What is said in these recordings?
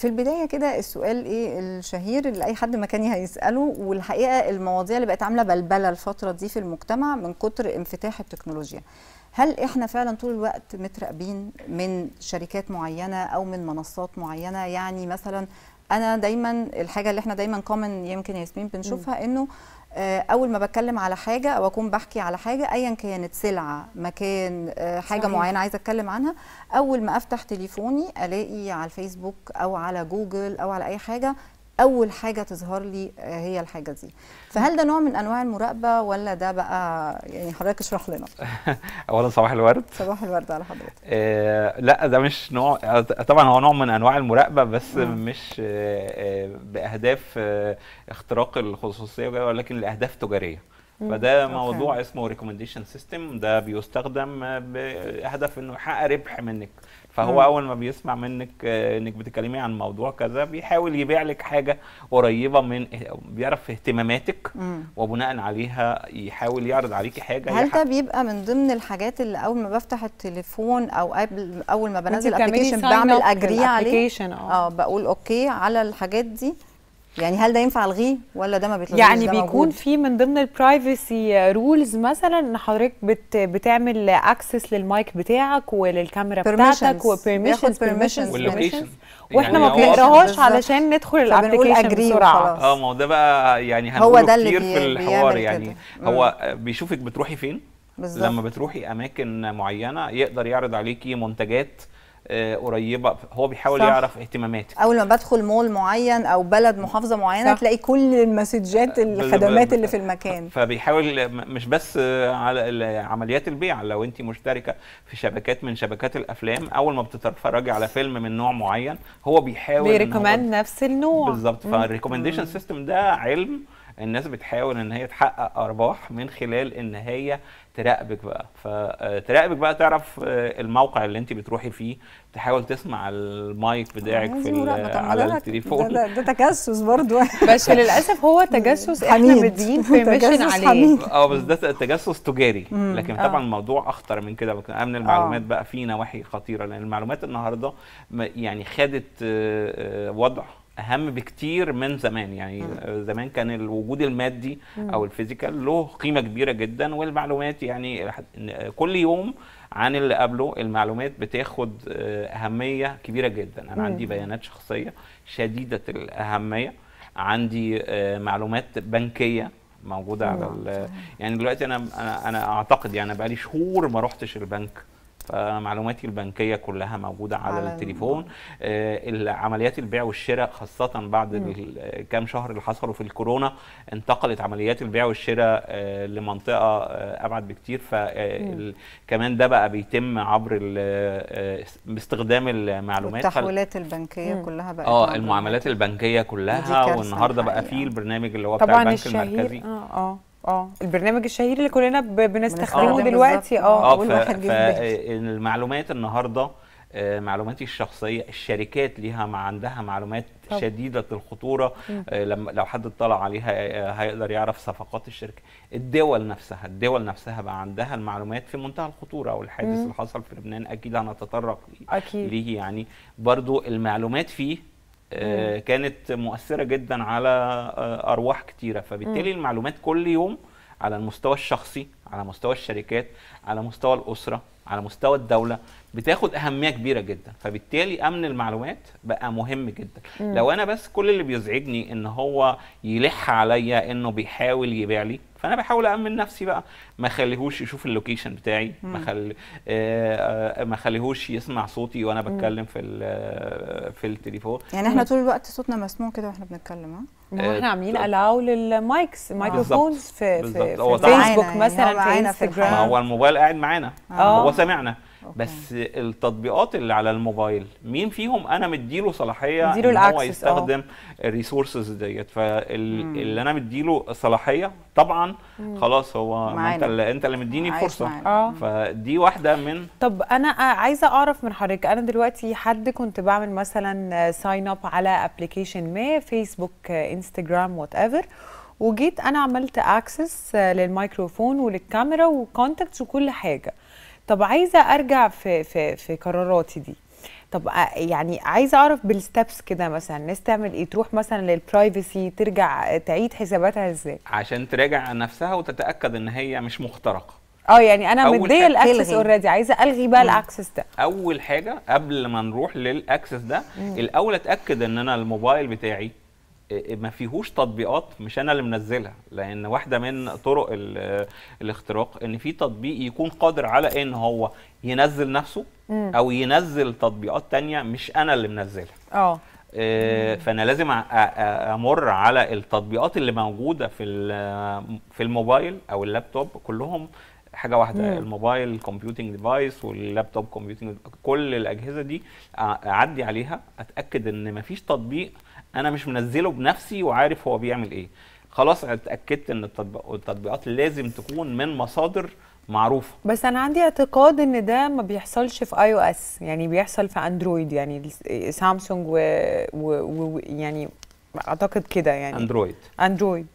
في البدايه كده السؤال ايه الشهير اللي اي حد مكاني هيساله والحقيقه المواضيع اللي بقت عامله بلبله الفتره دي في المجتمع من كتر انفتاح التكنولوجيا هل احنا فعلا طول الوقت متراقبين من شركات معينه او من منصات معينه يعني مثلا انا دايما الحاجه اللي احنا دايما كومن يمكن ياسمين بنشوفها انه آه، اول ما بتكلم على حاجه او اكون بحكي على حاجه ايا كانت سلعه مكان آه، حاجه صحيح. معينه عايزه اتكلم عنها اول ما افتح تليفوني الاقي على الفيسبوك او على جوجل او على اي حاجه اول حاجه تظهر لي آه، هي الحاجه دي فهل ده نوع من انواع المراقبه ولا ده بقى يعني حضرتك اشرح لنا اولا صباح الورد صباح الورد على حضرتك آه لا ده مش نوع آه، طبعا هو نوع من انواع المراقبه بس م. نعم. مش آه،, آه باهداف آه اختراق الخصوصيه ولكن لاهداف تجاريه فده موضوع اسمه ريكومنديشن سيستم ده بيستخدم بهدف انه يحقق ربح منك فهو مم. اول ما بيسمع منك آه، انك بتتكلمي عن موضوع كذا بيحاول يبيع لك حاجه قريبه من بيعرف اهتماماتك مم. وبناء عليها يحاول يعرض عليكي حاجه هل ده بيبقى من ضمن الحاجات اللي اول ما بفتح التليفون او قبل اول ما بنزل ابلكيشن بعمل اجري عليه آه. اه بقول اوكي على الحاجات دي يعني هل ده ينفع الغيه ولا ده ما بيتلغيش يعني بيكون في من ضمن البرايفسي رولز مثلا ان حضرتك بت بتعمل اكسس للمايك بتاعك وللكاميرا بتاعتك وبيرميشنز بيرميشنز واللوكيشن واحنا ما يعني بنقراهاش علشان ندخل الابلكيشن بسرعه اه ما هو ده بقى يعني هو ده اللي كتير في الحوار يعني هو بيشوفك بتروحي فين بالزبط. لما بتروحي اماكن معينه يقدر يعرض عليكي منتجات آه، قريبه هو بيحاول صح. يعرف اهتماماتك اول ما بدخل مول معين او بلد محافظه معينه صح. تلاقي كل المسجات آه، الخدمات اللي في المكان فبيحاول مش بس على عمليات البيع لو انت مشتركه في شبكات من شبكات الافلام اول ما بتتفرجي على فيلم من نوع معين هو بيحاول بيريكومند نفس النوع بالظبط فالريكومنديشن سيستم ده علم الناس بتحاول ان هي تحقق ارباح من خلال ان هي تراقبك بقى فتراقبك آه، بقى تعرف آه، الموقع اللي انت بتروحي فيه تحاول تسمع المايك بتاعك في على التليفون ده, ده, ده تجسس برضه بس للاسف هو تجسس احنا مدين بيرميشن عليه اه بس ده تجسس تجاري لكن آه. طبعا الموضوع اخطر من كده امن المعلومات بقى فيه نواحي خطيره لان المعلومات النهارده يعني خدت وضع اهم بكتير من زمان يعني زمان كان الوجود المادي او الفيزيكال له قيمه كبيره جدا والمعلومات يعني كل يوم عن اللي قبله المعلومات بتاخد آه، اهميه كبيره جدا انا عندي بيانات شخصيه شديده الاهميه عندي آه، معلومات بنكيه موجوده على يعني دلوقتي انا انا انا اعتقد يعني بقالي شهور ما رحتش البنك فمعلوماتي البنكيه كلها موجوده على, على التليفون آه عمليات البيع والشراء خاصه بعد كام شهر اللي حصلوا في الكورونا انتقلت عمليات البيع والشراء آه لمنطقه آه ابعد بكتير فكمان آه، ده بقى بيتم عبر باستخدام آه، المعلومات التحويلات البنكيه مم. كلها بقى اه المعاملات البنكيه كلها والنهارده بقى في البرنامج اللي هو بتاع البنك الشهير. المركزي اه اه اه البرنامج الشهير اللي كلنا بنستخدمه دلوقتي اه،, اه اول واحد آه، المعلومات النهارده آه، معلوماتي الشخصيه الشركات ليها ما عندها معلومات طب. شديده الخطوره لما لو حد اطلع عليها هيقدر يعرف صفقات الشركه الدول نفسها الدول نفسها بقى عندها المعلومات في منتهى الخطوره والحادث اللي حصل في لبنان اكيد هنتطرق اكيد ليه يعني برضو المعلومات فيه آه، كانت مؤثره جدا على آه، ارواح كتيره فبالتالي المعلومات كل يوم على المستوى الشخصي على مستوى الشركات على مستوى الاسره على مستوى الدوله بتاخد اهميه كبيره جدا فبالتالي امن المعلومات بقى مهم جدا م. لو انا بس كل اللي بيزعجني ان هو يلح عليا انه بيحاول يبيع لي فانا بحاول امن نفسي بقى ما خليهوش يشوف اللوكيشن بتاعي ما آه، آه، ما خليهوش يسمع صوتي وانا بتكلم في آه، في التليفون يعني احنا طول الوقت صوتنا مسموع كده واحنا بنتكلم ها احنا عاملين الاو للمايكس مايكروفونز في, في, فيسبوك يعني. مثلا معانا في الحياه ما هو الموبايل قاعد معانا آه. هو سامعنا بس التطبيقات اللي على الموبايل مين فيهم انا مديله صلاحيه مديله ان هو آه. يستخدم الريسورسز ديت فاللي انا مديله صلاحيه طبعا مم. خلاص هو انت اللي انت اللي مديني الفرصه آه. فدي واحده من طب انا عايزه اعرف من حضرتك انا دلوقتي حد كنت بعمل مثلا ساين اب على ابلكيشن ما فيسبوك انستجرام وات ايفر وجيت انا عملت اكسس للميكروفون وللكاميرا وكونتاكتس وكل حاجه طب عايزه ارجع في في في قراراتي دي طب يعني عايزه اعرف بالستبس كده مثلا الناس تعمل ايه تروح مثلا للبرايفسي ترجع تعيد حساباتها ازاي عشان تراجع نفسها وتتاكد ان هي مش مخترقه اه يعني انا مديه الاكسس اوريدي عايزه الغي بقى الاكسس ده اول حاجه قبل ما نروح للاكسس ده الاول اتاكد ان انا الموبايل بتاعي إيه، ما فيهوش تطبيقات مش انا اللي منزلها لان واحده من طرق الاختراق ان في تطبيق يكون قادر على ان هو ينزل نفسه او ينزل تطبيقات تانية مش انا اللي منزلها اه إيه، فانا لازم امر على التطبيقات اللي موجوده في في الموبايل او اللابتوب كلهم حاجه واحده مم. الموبايل كومبيوتنج ديفايس واللابتوب كومبيوتنج كل الاجهزه دي اعدي عليها اتاكد ان مفيش تطبيق انا مش منزله بنفسي وعارف هو بيعمل ايه خلاص اتاكدت ان التطبيقات لازم تكون من مصادر معروفه بس انا عندي اعتقاد ان ده ما بيحصلش في اي او اس يعني بيحصل في اندرويد يعني سامسونج و, و... و... يعني اعتقد كده يعني اندرويد اندرويد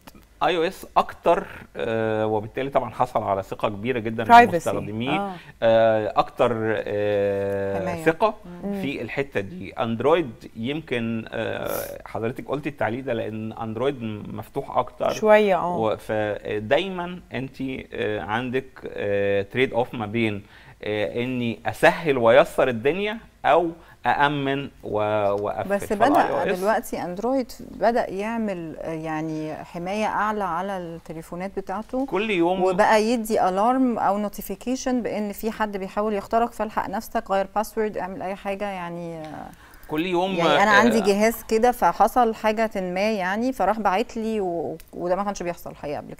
اي او اس اكتر آه وبالتالي طبعا حصل على ثقه كبيره جدا من المستخدمين آه. آه اكتر آه ثقه مم. في الحته دي اندرويد يمكن آه حضرتك قلتي التعليق ده لان اندرويد مفتوح اكتر شويه اه فدايما انت آه عندك آه تريد اوف ما بين آه اني اسهل ويسر الدنيا او أأمن وأقفل بس بدأ دلوقتي أندرويد بدأ يعمل يعني حماية أعلى على التليفونات بتاعته كل يوم وبقى يدي ألارم أو نوتيفيكيشن بإن في حد بيحاول يخترق فالحق نفسك غير باسورد اعمل أي حاجة يعني كل يوم يعني أنا آه، عندي جهاز كده فحصل حاجة ما يعني فراح باعت لي وده ما كانش بيحصل الحقيقة قبل كده